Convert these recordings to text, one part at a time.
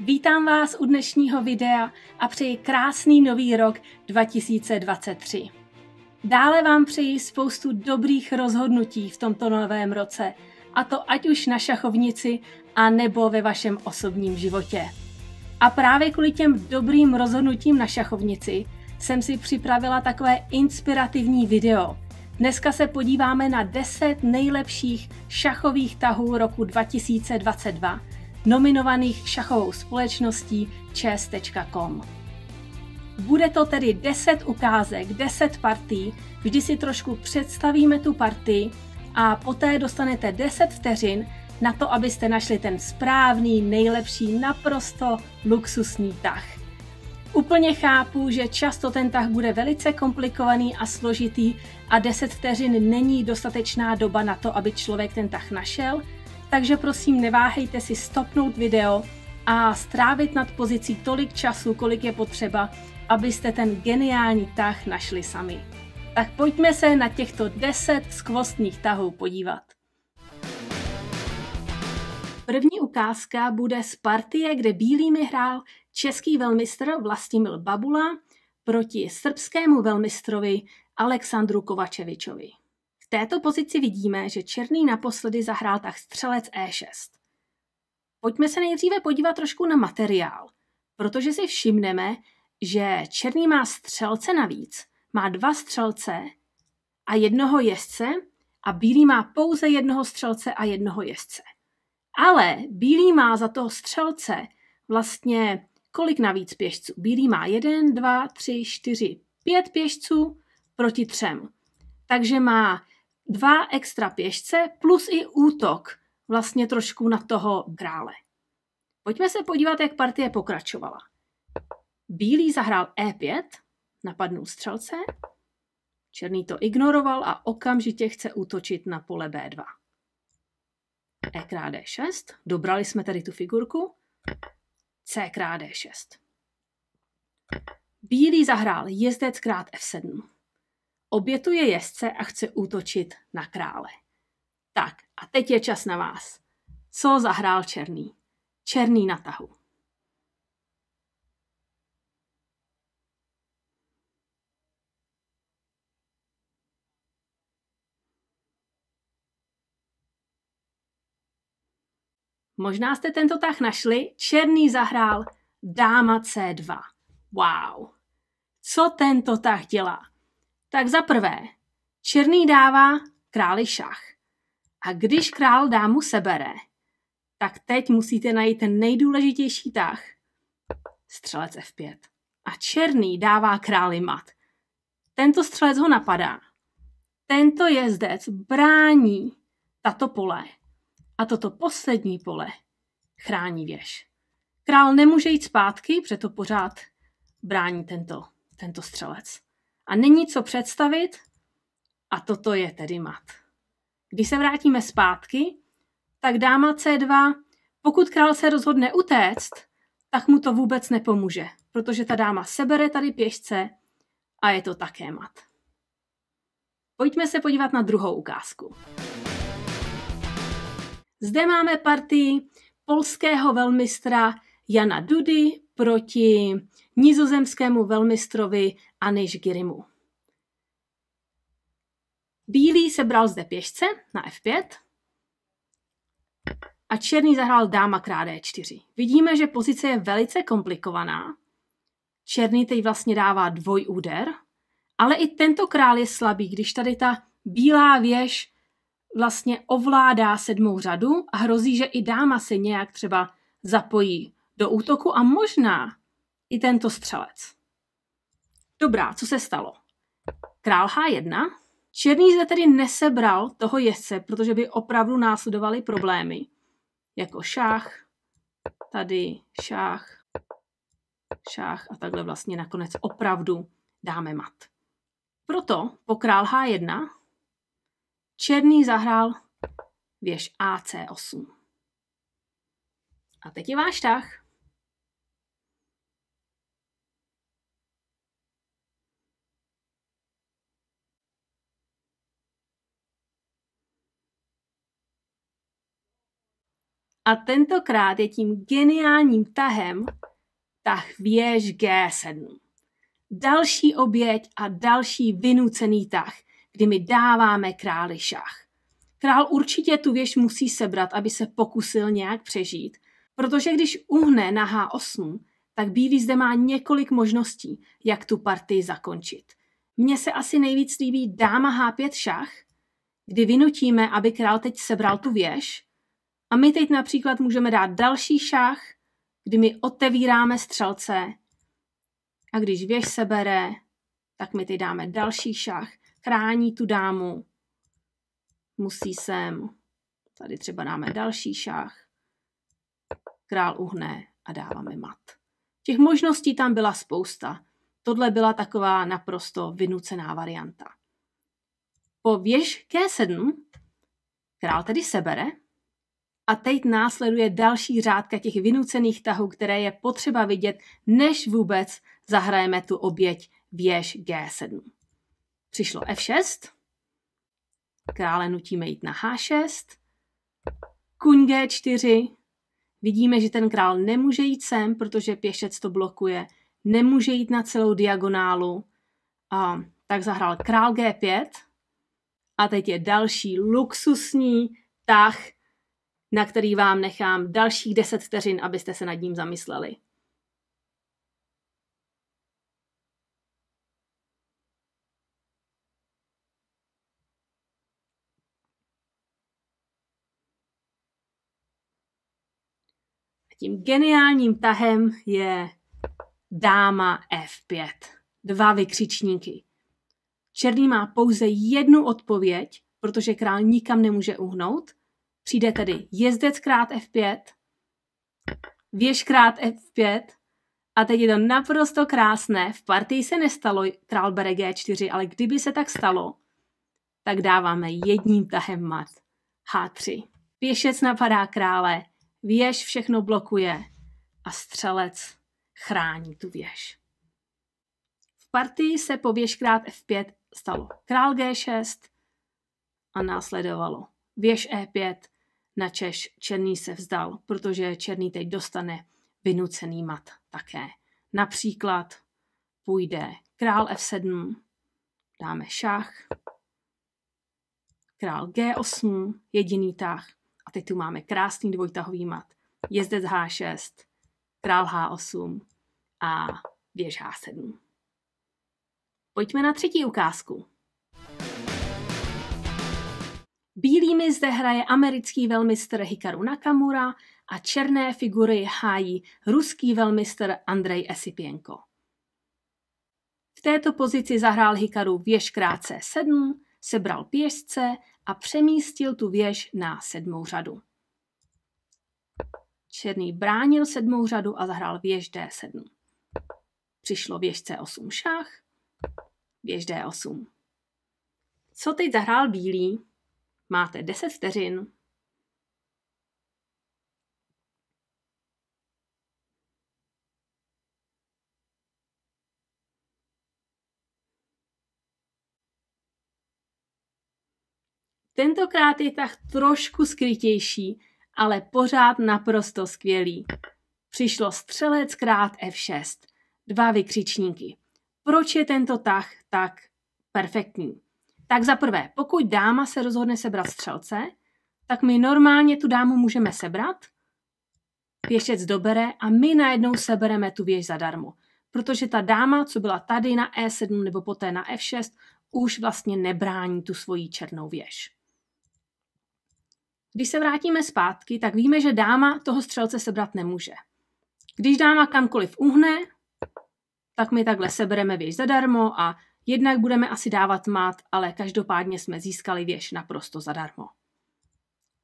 Vítám vás u dnešního videa a přeji krásný nový rok 2023. Dále vám přeji spoustu dobrých rozhodnutí v tomto novém roce, a to ať už na šachovnici a nebo ve vašem osobním životě. A právě kvůli těm dobrým rozhodnutím na šachovnici jsem si připravila takové inspirativní video. Dneska se podíváme na 10 nejlepších šachových tahů roku 2022 nominovaných šachovou společností chess.com. Bude to tedy 10 ukázek, 10 partí, vždy si trošku představíme tu partii a poté dostanete 10 vteřin na to, abyste našli ten správný, nejlepší, naprosto luxusní tah. Úplně chápu, že často ten tah bude velice komplikovaný a složitý a 10 vteřin není dostatečná doba na to, aby člověk ten tah našel – takže prosím neváhejte si stopnout video a strávit nad pozicí tolik času, kolik je potřeba, abyste ten geniální tah našli sami. Tak pojďme se na těchto 10 skvostných tahů podívat. První ukázka bude z partie, kde bílými hrál český velmistr Vlastimil Babula proti srbskému velmistrovi Aleksandru Kovačevičovi této pozici vidíme, že černý naposledy zahrál tak střelec E6. Pojďme se nejdříve podívat trošku na materiál, protože si všimneme, že černý má střelce navíc, má dva střelce a jednoho jezdce a bílý má pouze jednoho střelce a jednoho jezdce. Ale bílý má za toho střelce vlastně kolik navíc pěšců? Bílý má jeden, dva, tři, čtyři, pět pěšců proti třem. Takže má dva extra pěšce plus i útok vlastně trošku na toho krále. Pojďme se podívat, jak partie pokračovala. Bílý zahrál E5, napadnul střelce, černý to ignoroval a okamžitě chce útočit na pole B2. E krát D6, dobrali jsme tady tu figurku, C krát D6. Bílý zahrál jezdec krát F7 obětuje jezdce a chce útočit na krále. Tak a teď je čas na vás. Co zahrál Černý? Černý na tahu. Možná jste tento tah našli, černý zahrál dáma C2. Wow. Co tento tah dělá? Tak za prvé, černý dává králi šach. A když král dámu sebere, tak teď musíte najít ten nejdůležitější tah. Střelec F5. A černý dává králi mat. Tento střelec ho napadá. Tento jezdec brání tato pole. A toto poslední pole chrání věž. Král nemůže jít zpátky, protože pořád brání tento, tento střelec a není co představit a toto je tedy mat. Když se vrátíme zpátky, tak dáma C2, pokud král se rozhodne utéct, tak mu to vůbec nepomůže, protože ta dáma sebere tady pěšce a je to také mat. Pojďme se podívat na druhou ukázku. Zde máme partii polského velmistra Jana Dudy proti nizozemskému velmistrovi Aniš Girimu. Bílý sebral zde pěšce na F5 a černý zahrál dáma krát D4. Vidíme, že pozice je velice komplikovaná. Černý teď vlastně dává dvoj úder, ale i tento král je slabý, když tady ta bílá věž vlastně ovládá sedmou řadu a hrozí, že i dáma se nějak třeba zapojí do útoku a možná i tento střelec. Dobrá, co se stalo? Král H1. Černý zde tedy nesebral toho jezdce, protože by opravdu následovaly problémy. Jako šach, tady šach, šach a takhle vlastně nakonec opravdu dáme mat. Proto po král H1 černý zahrál věž AC8. A teď je váš tah. A tentokrát je tím geniálním tahem tah věž G7. Další oběť a další vynucený tah, kdy my dáváme králi šach. Král určitě tu věž musí sebrat, aby se pokusil nějak přežít, protože když uhne na H8, tak bílý zde má několik možností, jak tu partii zakončit. Mně se asi nejvíc líbí dáma H5 šach, kdy vynutíme, aby král teď sebral tu věž a my teď například můžeme dát další šach, kdy my otevíráme střelce a když věž se bere, tak my teď dáme další šach, chrání tu dámu, musí sem, tady třeba dáme další šach, král uhne a dáváme mat. Těch možností tam byla spousta. Tohle byla taková naprosto vynucená varianta. Po věž K7 král tedy sebere a teď následuje další řádka těch vynucených tahů, které je potřeba vidět, než vůbec zahrajeme tu oběť věž G7. Přišlo F6, krále nutíme jít na H6, kuň G4, vidíme, že ten král nemůže jít sem, protože pěšec to blokuje, nemůže jít na celou diagonálu, a tak zahrál král G5 a teď je další luxusní tah na který vám nechám dalších 10 vteřin, abyste se nad ním zamysleli. tím geniálním tahem je dáma F5. Dva vykřičníky. Černý má pouze jednu odpověď, protože král nikam nemůže uhnout přijde tedy jezdec krát F5, věž krát F5 a teď je to naprosto krásné. V partii se nestalo král bere G4, ale kdyby se tak stalo, tak dáváme jedním tahem mat. H3. Pěšec napadá krále, věž všechno blokuje a střelec chrání tu věž. V partii se po věž krát F5 stalo král G6 a následovalo věž E5 na Češ Černý se vzdal, protože Černý teď dostane vynucený mat také. Například půjde král F7, dáme šach, král G8, jediný tah. A teď tu máme krásný dvojtahový mat. Jezdec H6, král H8 a věž H7. Pojďme na třetí ukázku. Bílými zde hraje americký velmistr Hikaru Nakamura a černé figury hájí ruský velmistr Andrej Esipienko. V této pozici zahrál Hikaru věž krátce C7, sebral pěšce a přemístil tu věž na sedmou řadu. Černý bránil sedmou řadu a zahrál věž D7. Přišlo věž C8 šach, věž D8. Co teď zahrál bílý? Máte 10 vteřin. Tentokrát je tah trošku skrytější, ale pořád naprosto skvělý. Přišlo střelec krát F6. Dva vykřičníky. Proč je tento tah tak perfektní? Tak za prvé, pokud dáma se rozhodne sebrat střelce, tak my normálně tu dámu můžeme sebrat, pěšec dobere a my najednou sebereme tu věž zadarmo. Protože ta dáma, co byla tady na E7 nebo poté na F6, už vlastně nebrání tu svoji černou věž. Když se vrátíme zpátky, tak víme, že dáma toho střelce sebrat nemůže. Když dáma kamkoliv uhne, tak my takhle sebereme věž zadarmo a Jednak budeme asi dávat mat, ale každopádně jsme získali věž naprosto zadarmo.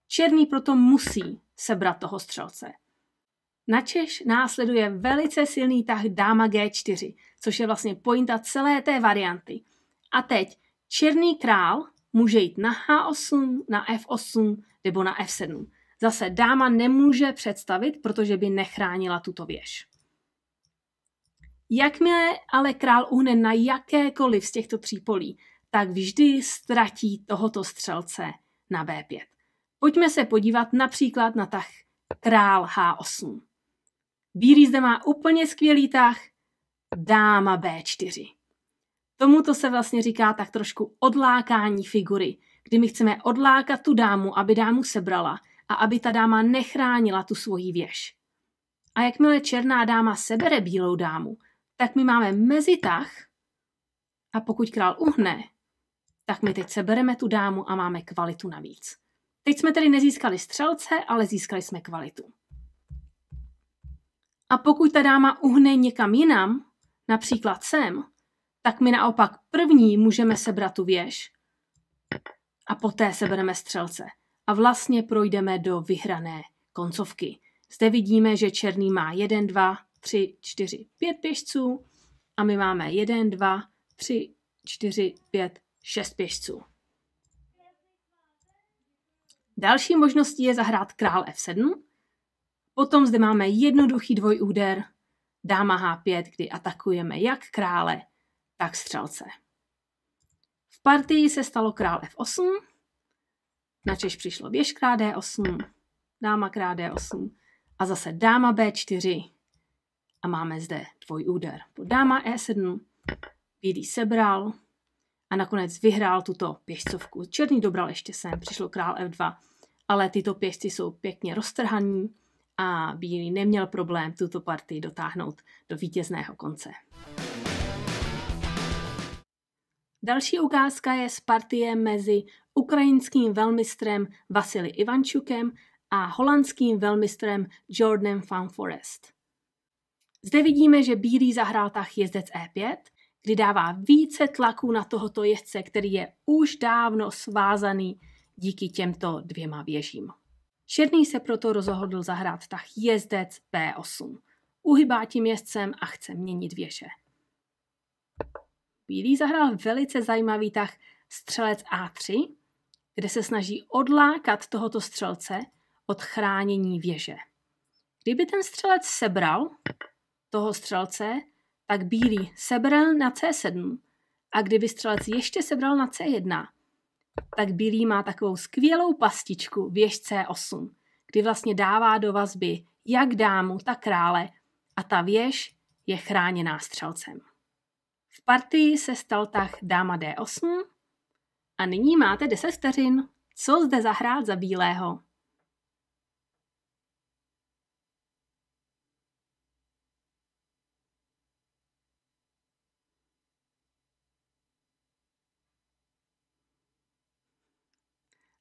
Černý proto musí sebrat toho střelce. Na Češ následuje velice silný tah dáma G4, což je vlastně pointa celé té varianty. A teď černý král může jít na H8, na F8 nebo na F7. Zase dáma nemůže představit, protože by nechránila tuto věž. Jakmile ale král uhne na jakékoliv z těchto přípolí, tak vždy ztratí tohoto střelce na B5. Pojďme se podívat například na tah král H8. Bílý zde má úplně skvělý tah, dáma B4. Tomuto se vlastně říká tak trošku odlákání figury, kdy my chceme odlákat tu dámu, aby dámu sebrala a aby ta dáma nechránila tu svoji věž. A jakmile černá dáma sebere bílou dámu, tak my máme mezitah a pokud král uhne, tak my teď sebereme tu dámu a máme kvalitu navíc. Teď jsme tedy nezískali střelce, ale získali jsme kvalitu. A pokud ta dáma uhne někam jinam, například sem, tak my naopak první můžeme sebrat tu věž a poté sebereme střelce. A vlastně projdeme do vyhrané koncovky. Zde vidíme, že černý má 1, 2, tři, čtyři, pět pěšců a my máme jeden dva tři čtyři pět šest pěšců. Další možností je zahrát král F7. Potom zde máme jednoduchý dvojúder, dáma H5, kdy atakujeme jak krále, tak střelce. V partii se stalo král F8, na Češ přišlo běž král D8, dáma král D8 a zase dáma B4, a máme zde po Dáma E7, bílý sebral a nakonec vyhrál tuto pěšcovku. Černý dobral ještě sem, přišlo král F2, ale tyto pěšci jsou pěkně roztrhaní a bílý neměl problém tuto partii dotáhnout do vítězného konce. Další ukázka je z partie mezi ukrajinským velmistrem Vasily Ivančukem a holandským velmistrem Jordanem van Forest. Zde vidíme, že bílý zahrál tah jezdec E5, kdy dává více tlaku na tohoto jezdce, který je už dávno svázaný díky těmto dvěma věžím. Černý se proto rozhodl zahrát tah jezdec B8. Uhybá tím jezdcem a chce měnit věže. Bílý zahrál velice zajímavý tah střelec A3, kde se snaží odlákat tohoto střelce od chránění věže. Kdyby ten střelec sebral, toho střelce, tak bílý sebral na C7 a kdyby střelec ještě sebral na C1, tak bílý má takovou skvělou pastičku věž C8, kdy vlastně dává do vazby jak dámu, tak krále a ta věž je chráněná střelcem. V partii se stal tak dáma D8 a nyní máte 10 vteřin, co zde zahrát za bílého.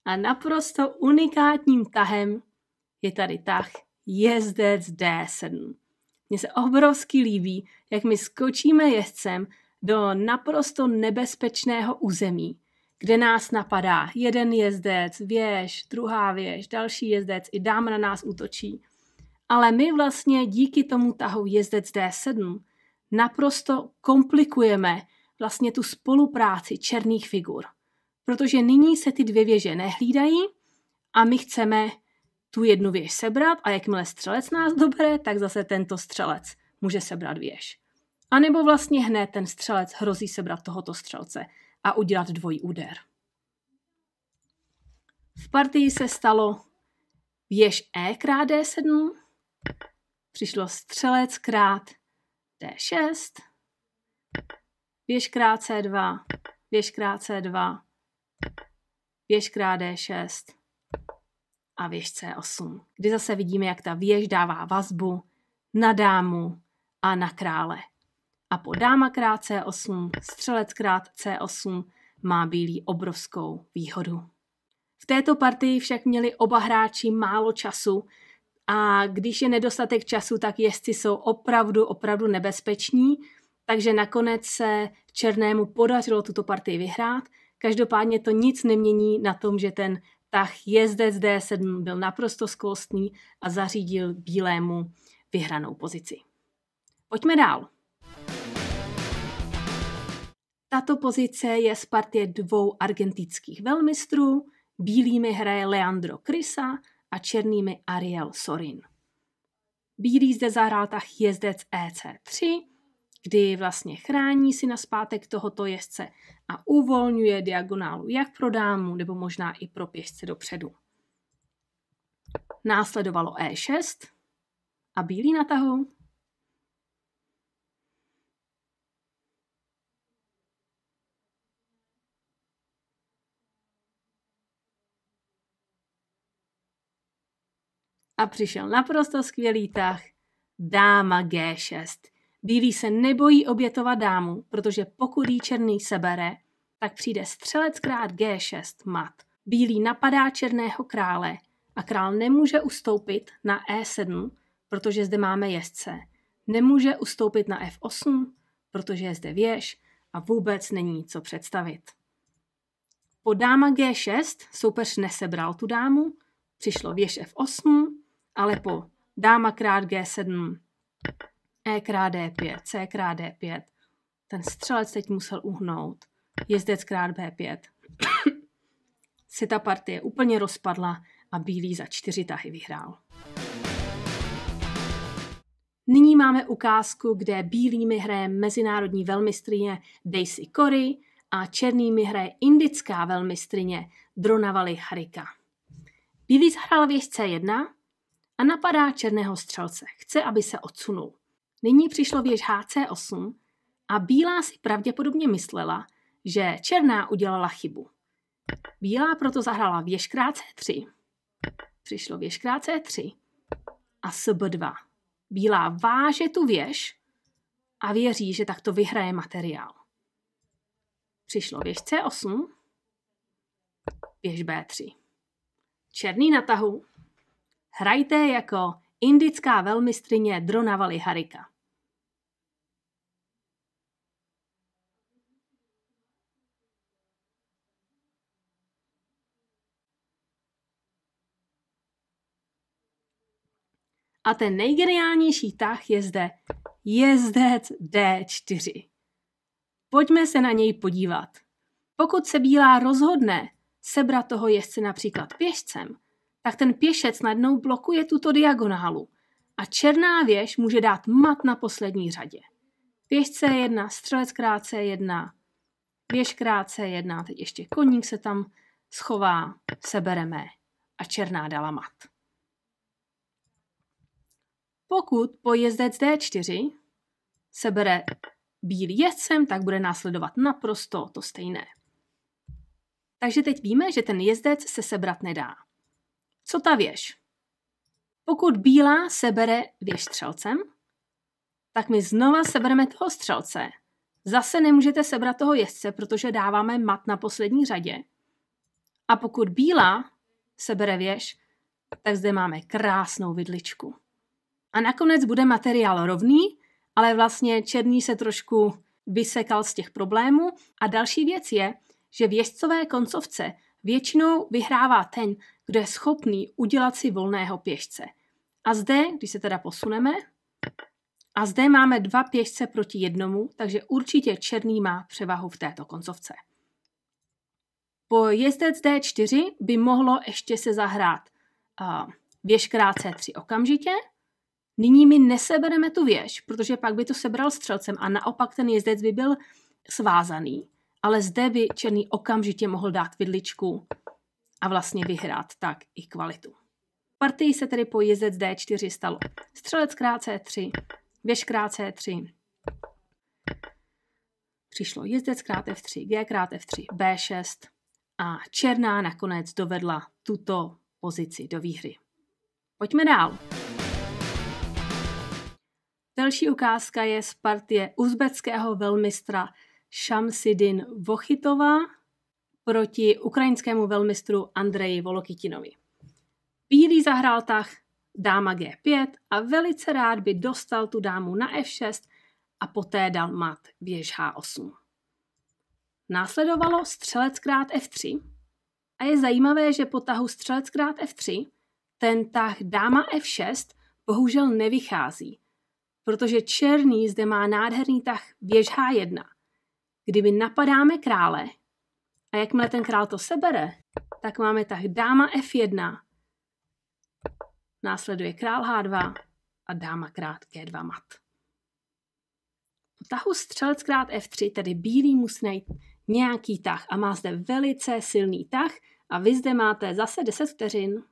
a naprosto unikátním tahem je tady tah jezdec D7. Mně se obrovsky líbí, jak my skočíme jezdcem do naprosto nebezpečného území, kde nás napadá jeden jezdec, věž, druhá věž, další jezdec, i dáma na nás útočí. Ale my vlastně díky tomu tahu jezdec D7 naprosto komplikujeme vlastně tu spolupráci černých figur protože nyní se ty dvě věže nehlídají a my chceme tu jednu věž sebrat a jakmile střelec nás dobere, tak zase tento střelec může sebrat věž. A nebo vlastně hned ten střelec hrozí sebrat tohoto střelce a udělat dvojí úder. V partii se stalo věž E krát D7, přišlo střelec krát D6, věž krát C2, věž krát C2, Věž kráde 6 a věž C8, kdy zase vidíme, jak ta věž dává vazbu na dámu a na krále. A po dáma krát C8, střelec krát C8 má bílý obrovskou výhodu. V této partii však měli oba hráči málo času a když je nedostatek času, tak jezdci jsou opravdu, opravdu nebezpeční, takže nakonec se Černému podařilo tuto partii vyhrát – Každopádně to nic nemění na tom, že ten tah jezdec D7 byl naprosto skvostný a zařídil Bílému vyhranou pozici. Pojďme dál. Tato pozice je z partie dvou argentinských velmistrů. Bílými hraje Leandro Krysa a černými Ariel Sorin. Bílý zde zahrál tah jezdec EC3 kdy vlastně chrání si na zpátek tohoto jezdce a uvolňuje diagonálu jak pro dámu nebo možná i pro pěšce dopředu. Následovalo E6 a bílý na tahu. A přišel naprosto skvělý tah dáma G6 Bílí se nebojí obětovat dámu, protože pokud jí černý sebere, tak přijde střelec krát G6 mat. Bílý napadá černého krále a král nemůže ustoupit na E7, protože zde máme jezdce. Nemůže ustoupit na F8, protože je zde věž a vůbec není co představit. Po dáma G6 soupeř nesebral tu dámu, přišlo věž F8, ale po dáma krát G7 E krát D5, C krát D5. Ten střelec teď musel uhnout. Jezdec krát B5. si ta partie úplně rozpadla a Bílý za čtyři tahy vyhrál. Nyní máme ukázku, kde bílými hraje mezinárodní velmistrině Daisy Cory a černými hraje indická velmistrině Dronavali Harika. Bílý zahrál věž C1 a napadá černého střelce. Chce, aby se odsunul. Nyní přišlo věž HC8 a Bílá si pravděpodobně myslela, že Černá udělala chybu. Bílá proto zahrála věž krát C3. Přišlo věž krát C3 a SB2. Bílá váže tu věž a věří, že takto vyhraje materiál. Přišlo věž C8, věž B3. Černý na tahu. Hrajte jako indická velmistrině Dronavali Harika. A ten nejgeniálnější tah je zde jezdec D4. Pojďme se na něj podívat. Pokud se bílá rozhodne sebrat toho jezdce například pěšcem, tak ten pěšec najednou blokuje tuto diagonálu a černá věž může dát mat na poslední řadě. Pěšce C1, střelec krátce C1, věž krátce je jedna, teď ještě koník se tam schová, sebereme a černá dala mat. Pokud po jezdec D4 sebere bílý jezdcem, tak bude následovat naprosto to stejné. Takže teď víme, že ten jezdec se sebrat nedá. Co ta věž? Pokud bílá sebere věž střelcem, tak my znova sebereme toho střelce. Zase nemůžete sebrat toho jezdce, protože dáváme mat na poslední řadě. A pokud bílá sebere věž, tak zde máme krásnou vidličku. A nakonec bude materiál rovný, ale vlastně černý se trošku vysekal z těch problémů. A další věc je, že v jezdcové koncovce většinou vyhrává ten, kdo je schopný udělat si volného pěšce. A zde, když se teda posuneme, a zde máme dva pěšce proti jednomu, takže určitě černý má převahu v této koncovce. Po jezdec D4 by mohlo ještě se zahrát uh, věž krát C3 okamžitě, nyní my nesebereme tu věž, protože pak by to sebral střelcem a naopak ten jezdec by byl svázaný. Ale zde by Černý okamžitě mohl dát vidličku a vlastně vyhrát tak i kvalitu. V partii se tedy po jezdec D4 stalo střelec krát C3, věž krát C3, přišlo jezdec krát F3, G krát F3, B6 a černá nakonec dovedla tuto pozici do výhry. Pojďme dál. Další ukázka je z partie uzbeckého velmistra Shamsidin Vochitova proti ukrajinskému velmistru Andreji Volokitinovi. Bílý zahrál tah dáma G5 a velice rád by dostal tu dámu na F6 a poté dal mat věž H8. Následovalo střelec krát F3 a je zajímavé, že po tahu střelec krát F3 ten tah dáma F6 bohužel nevychází protože černý zde má nádherný tah věž H1. Kdyby napadáme krále a jakmile ten král to sebere, tak máme tah dáma F1, následuje král H2 a dáma krát G2 mat. Po tahu střelec krát F3, tedy bílý musí najít nějaký tah a má zde velice silný tah a vy zde máte zase 10 vteřin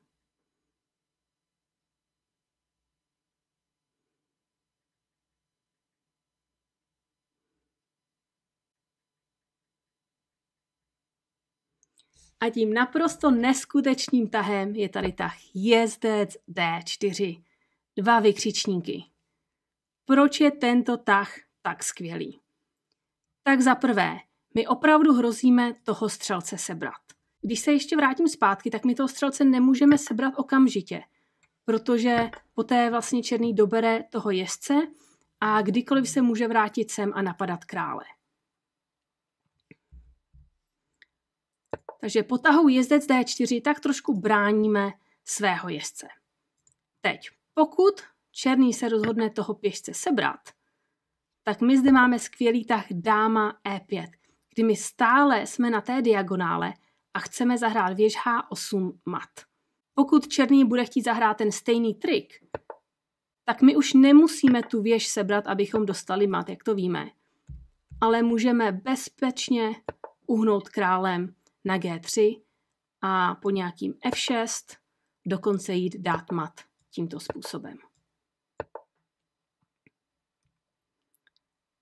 a tím naprosto neskutečným tahem je tady tah jezdec D4. Dva vykřičníky. Proč je tento tah tak skvělý? Tak za prvé, my opravdu hrozíme toho střelce sebrat. Když se ještě vrátím zpátky, tak my toho střelce nemůžeme sebrat okamžitě, protože poté vlastně černý dobere toho jezdce a kdykoliv se může vrátit sem a napadat krále. Takže potahou jezdec D4 tak trošku bráníme svého jezdce. Teď, pokud černý se rozhodne toho pěšce sebrat, tak my zde máme skvělý tah dáma E5, kdy my stále jsme na té diagonále a chceme zahrát věž H8 mat. Pokud černý bude chtít zahrát ten stejný trik, tak my už nemusíme tu věž sebrat, abychom dostali mat, jak to víme. Ale můžeme bezpečně uhnout králem na G3 a po nějakým F6 dokonce jít dát mat tímto způsobem.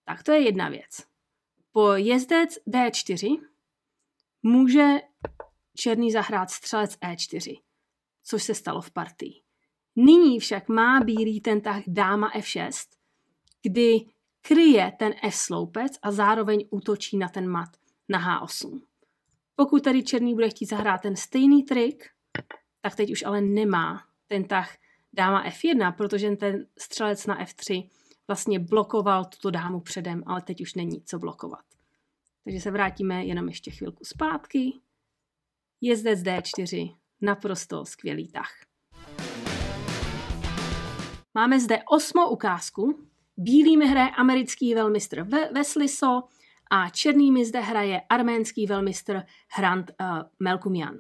Tak to je jedna věc. Po jezdec D4 může černý zahrát střelec E4, což se stalo v partii. Nyní však má bílý ten tah dáma F6, kdy kryje ten F sloupec a zároveň útočí na ten mat na H8. Pokud tady černý bude chtít zahrát ten stejný trik, tak teď už ale nemá ten tah dáma F1, protože ten střelec na F3 vlastně blokoval tuto dámu předem, ale teď už není co blokovat. Takže se vrátíme jenom ještě chvilku zpátky. Jezdec D4, naprosto skvělý tah. Máme zde osmou ukázku. Bílými hraje americký velmistr Vesliso, a černými zde hraje arménský velmistr Hrant uh, Melkumian.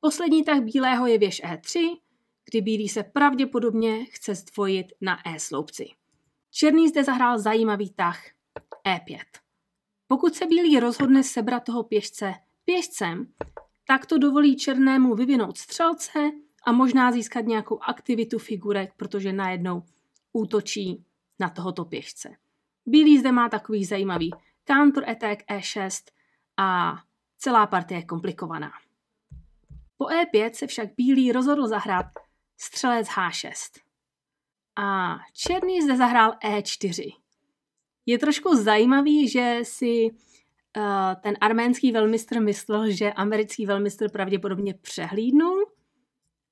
Poslední tah bílého je věž E3, kdy bílý se pravděpodobně chce zdvojit na E-sloupci. Černý zde zahrál zajímavý tah E5. Pokud se bílý rozhodne sebrat toho pěšce pěšcem, tak to dovolí černému vyvinout střelce a možná získat nějakou aktivitu figurek, protože najednou útočí na tohoto pěšce. Bílý zde má takový zajímavý counter attack e6 a celá partie je komplikovaná. Po e5 se však bílý rozhodl zahrát střelec h6. A černý zde zahrál e4. Je trošku zajímavý, že si uh, ten arménský velmistr myslel, že americký velmistr pravděpodobně přehlídnul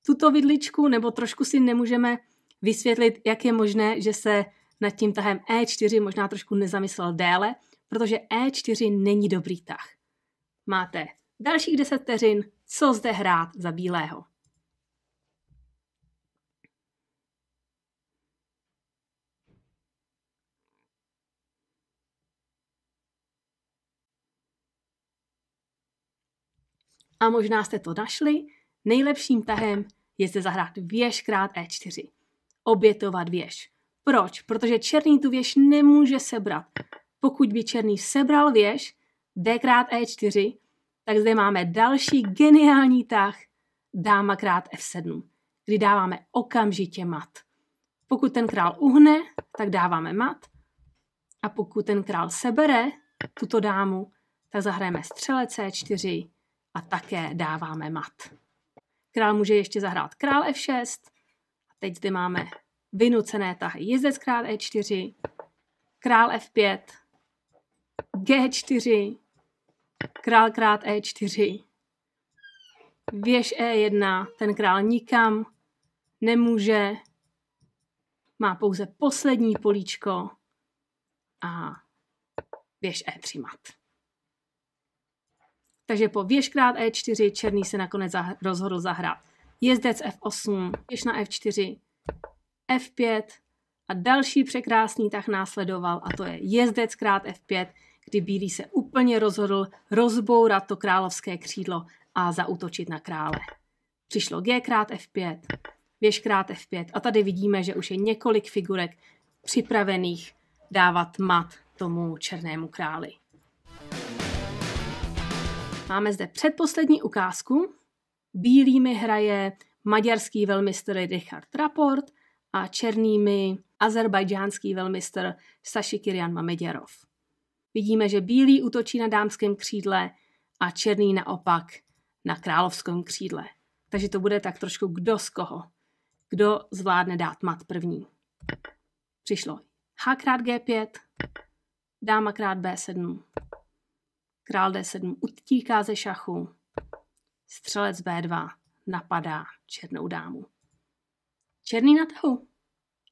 tuto vidličku, nebo trošku si nemůžeme vysvětlit, jak je možné, že se nad tím tahem E4 možná trošku nezamyslel déle, protože E4 není dobrý tah. Máte dalších 10 vteřin, co zde hrát za bílého. A možná jste to našli, nejlepším tahem je zde zahrát věž krát E4. Obětovat věž. Proč? Protože černý tu věž nemůže sebrat. Pokud by černý sebral věž D krát E4, tak zde máme další geniální tah dáma krát F7, kdy dáváme okamžitě mat. Pokud ten král uhne, tak dáváme mat. A pokud ten král sebere tuto dámu, tak zahrajeme střele C4 e a také dáváme mat. Král může ještě zahrát král F6. A teď zde máme vynucené tahy jezdec krát E4, král F5 G4, král krát E4, věž E1, ten král nikam nemůže, má pouze poslední políčko a věž E3 mat. Takže po věž krát E4 černý se nakonec rozhodl zahrát jezdec F8, věž na F4, F5, a další překrásný tah následoval a to je jezdec krát F5, kdy Bílý se úplně rozhodl rozbourat to královské křídlo a zautočit na krále. Přišlo G krát F5, věž krát F5 a tady vidíme, že už je několik figurek připravených dávat mat tomu černému králi. Máme zde předposlední ukázku. Bílými hraje maďarský velmistr Richard Raport – a černými azerbajdžánský velmistr Saši Kirjan Mameděrov. Vidíme, že bílý útočí na dámském křídle a černý naopak na královském křídle. Takže to bude tak trošku kdo z koho. Kdo zvládne dát mat první. Přišlo H krát G5, dáma krát B7, král D7 utíká ze šachu, střelec B2 napadá černou dámu. Černý na trhu.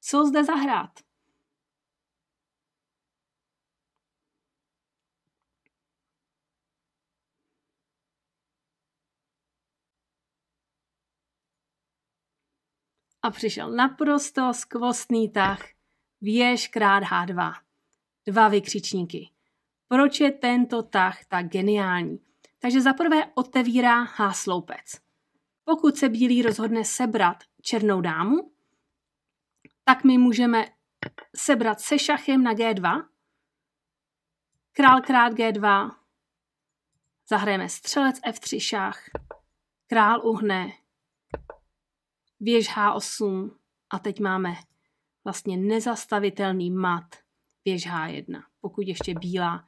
Co zde zahrát? A přišel naprosto skvostný tah. Věž krát H2. Dva vykřičníky. Proč je tento tah tak geniální? Takže zaprvé otevírá H sloupec. Pokud se bílý rozhodne sebrat černou dámu, tak my můžeme sebrat se šachem na G2, král krát G2, zahrajeme střelec F3 šach, král uhne, věž H8 a teď máme vlastně nezastavitelný mat věž H1. Pokud ještě bílá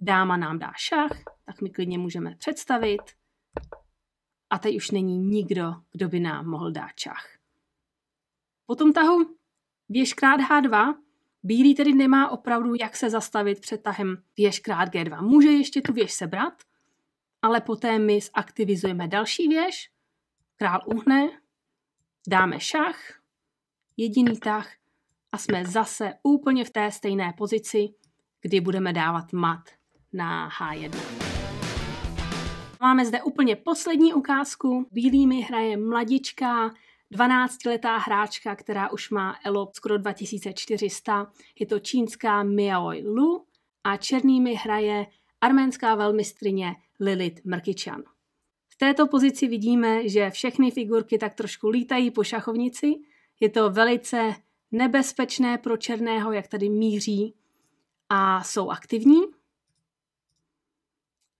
dáma nám dá šach, tak my klidně můžeme představit a teď už není nikdo, kdo by nám mohl dát čach. Po tom tahu krát H2 Bílý tedy nemá opravdu jak se zastavit před tahem věž krát G2. Může ještě tu věž sebrat, ale poté my zaktivizujeme další věž, král uhne, dáme šach, jediný tah a jsme zase úplně v té stejné pozici, kdy budeme dávat mat na H1. Máme zde úplně poslední ukázku. Bílými hraje mladička, 12-letá hráčka, která už má elo skoro 2400. Je to čínská Miaoi Lu a černými hraje arménská velmistrině Lilith Mrkyčan. V této pozici vidíme, že všechny figurky tak trošku lítají po šachovnici. Je to velice nebezpečné pro černého, jak tady míří a jsou aktivní.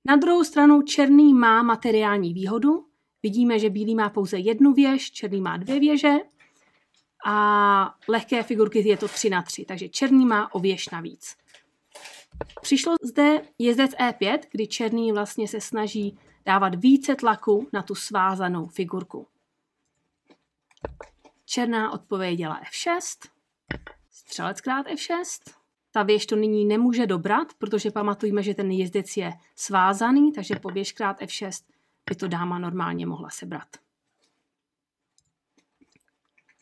Na druhou stranu černý má materiální výhodu. Vidíme, že bílý má pouze jednu věž, černý má dvě věže a lehké figurky je to 3 na 3, takže černý má o věž navíc. Přišlo zde jezdec E5, kdy černý vlastně se snaží dávat více tlaku na tu svázanou figurku. Černá odpověděla F6, střelec krát F6, ta věž to nyní nemůže dobrat, protože pamatujme, že ten jezdec je svázaný, takže po krát F6 by to dáma normálně mohla sebrat.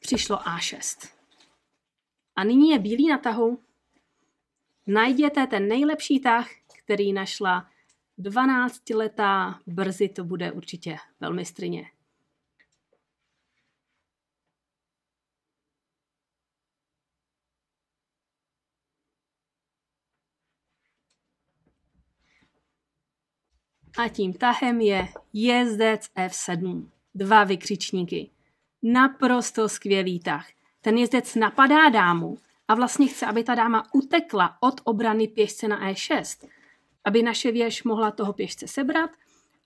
Přišlo A6. A nyní je bílý na tahu. Najděte ten nejlepší tah, který našla 12-letá, brzy to bude určitě velmi strině. a tím tahem je jezdec F7. Dva vykřičníky. Naprosto skvělý tah. Ten jezdec napadá dámu a vlastně chce, aby ta dáma utekla od obrany pěšce na E6, aby naše věž mohla toho pěšce sebrat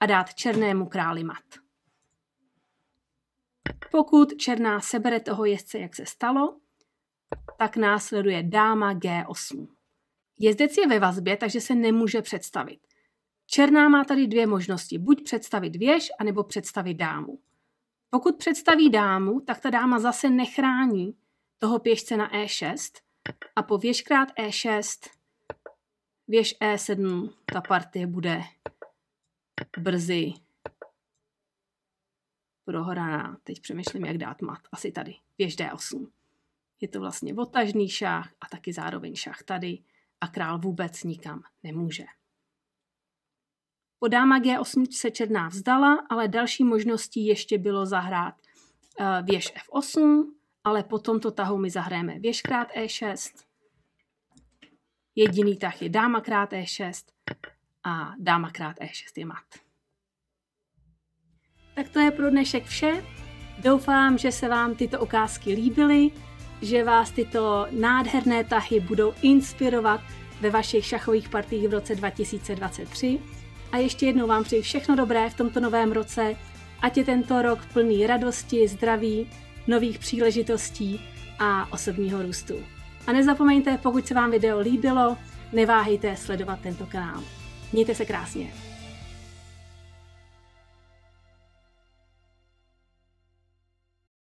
a dát černému králi mat. Pokud černá sebere toho jezdce, jak se stalo, tak následuje dáma G8. Jezdec je ve vazbě, takže se nemůže představit. Černá má tady dvě možnosti. Buď představit věž, anebo představit dámu. Pokud představí dámu, tak ta dáma zase nechrání toho pěšce na E6 a po věžkrát E6 věž E7 ta partie bude brzy prohraná. Teď přemýšlím, jak dát mat. Asi tady. Věž D8. Je to vlastně otažný šach a taky zároveň šach tady a král vůbec nikam nemůže. O dáma G8 se černá vzdala, ale další možností ještě bylo zahrát eh, věž F8, ale po tomto tahu my zahráme, věž krát E6. Jediný tah je dáma krát E6 a dáma krát E6 je mat. Tak to je pro dnešek vše. Doufám, že se vám tyto ukázky líbily, že vás tyto nádherné tahy budou inspirovat ve vašich šachových partích v roce 2023 a ještě jednou vám přeji všechno dobré v tomto novém roce. Ať je tento rok plný radosti, zdraví, nových příležitostí a osobního růstu. A nezapomeňte, pokud se vám video líbilo, neváhejte sledovat tento kanál. Mějte se krásně.